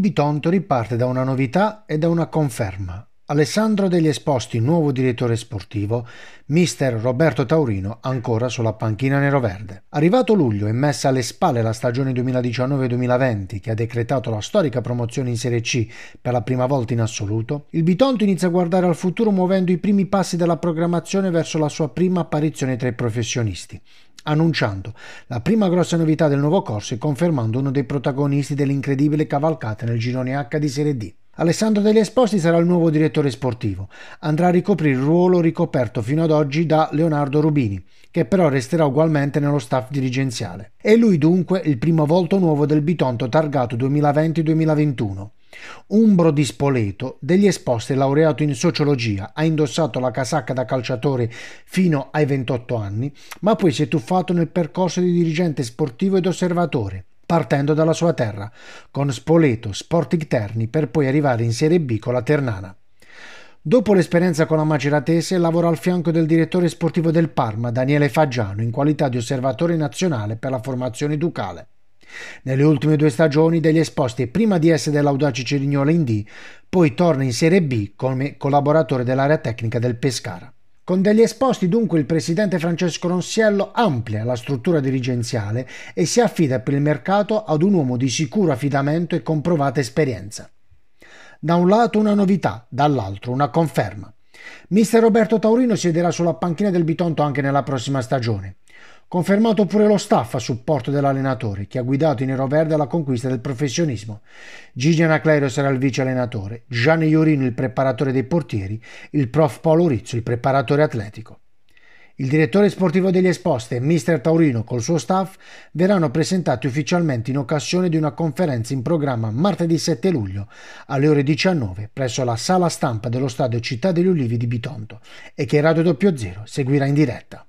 Bitonto riparte da una novità e da una conferma. Alessandro degli Esposti, nuovo direttore sportivo, mister Roberto Taurino ancora sulla panchina neroverde. Arrivato luglio e messa alle spalle la stagione 2019-2020 che ha decretato la storica promozione in Serie C per la prima volta in assoluto, il Bitonto inizia a guardare al futuro muovendo i primi passi della programmazione verso la sua prima apparizione tra i professionisti annunciando la prima grossa novità del nuovo corso e confermando uno dei protagonisti dell'incredibile cavalcata nel girone H di Serie D. Alessandro Degli Esposti sarà il nuovo direttore sportivo. Andrà a ricoprire il ruolo ricoperto fino ad oggi da Leonardo Rubini, che però resterà ugualmente nello staff dirigenziale. È lui dunque il primo volto nuovo del Bitonto targato 2020-2021. Umbro di Spoleto, degli esposti laureato in sociologia, ha indossato la casacca da calciatore fino ai 28 anni, ma poi si è tuffato nel percorso di dirigente sportivo ed osservatore, partendo dalla sua terra, con Spoleto, Sporting Terni, per poi arrivare in Serie B con la Ternana. Dopo l'esperienza con la Maceratese, lavora al fianco del direttore sportivo del Parma, Daniele Faggiano, in qualità di osservatore nazionale per la formazione ducale. Nelle ultime due stagioni degli esposti, prima di essere dell'Audace Cerignola in D, poi torna in Serie B come collaboratore dell'area tecnica del Pescara. Con degli esposti dunque il presidente Francesco Ronsiello amplia la struttura dirigenziale e si affida per il mercato ad un uomo di sicuro affidamento e comprovata esperienza. Da un lato una novità, dall'altro una conferma. Mister Roberto Taurino siederà sulla panchina del Bitonto anche nella prossima stagione. Confermato pure lo staff a supporto dell'allenatore, che ha guidato i neroverde alla conquista del professionismo. Gigi Anaclerio sarà il vice allenatore, Gianni Iorino il preparatore dei portieri, il prof Paolo Rizzo il preparatore atletico. Il direttore sportivo degli Esposte e Mister Taurino col suo staff verranno presentati ufficialmente in occasione di una conferenza in programma martedì 7 luglio alle ore 19 presso la sala stampa dello stadio Città degli Ulivi di Bitonto e che Radio 00 seguirà in diretta.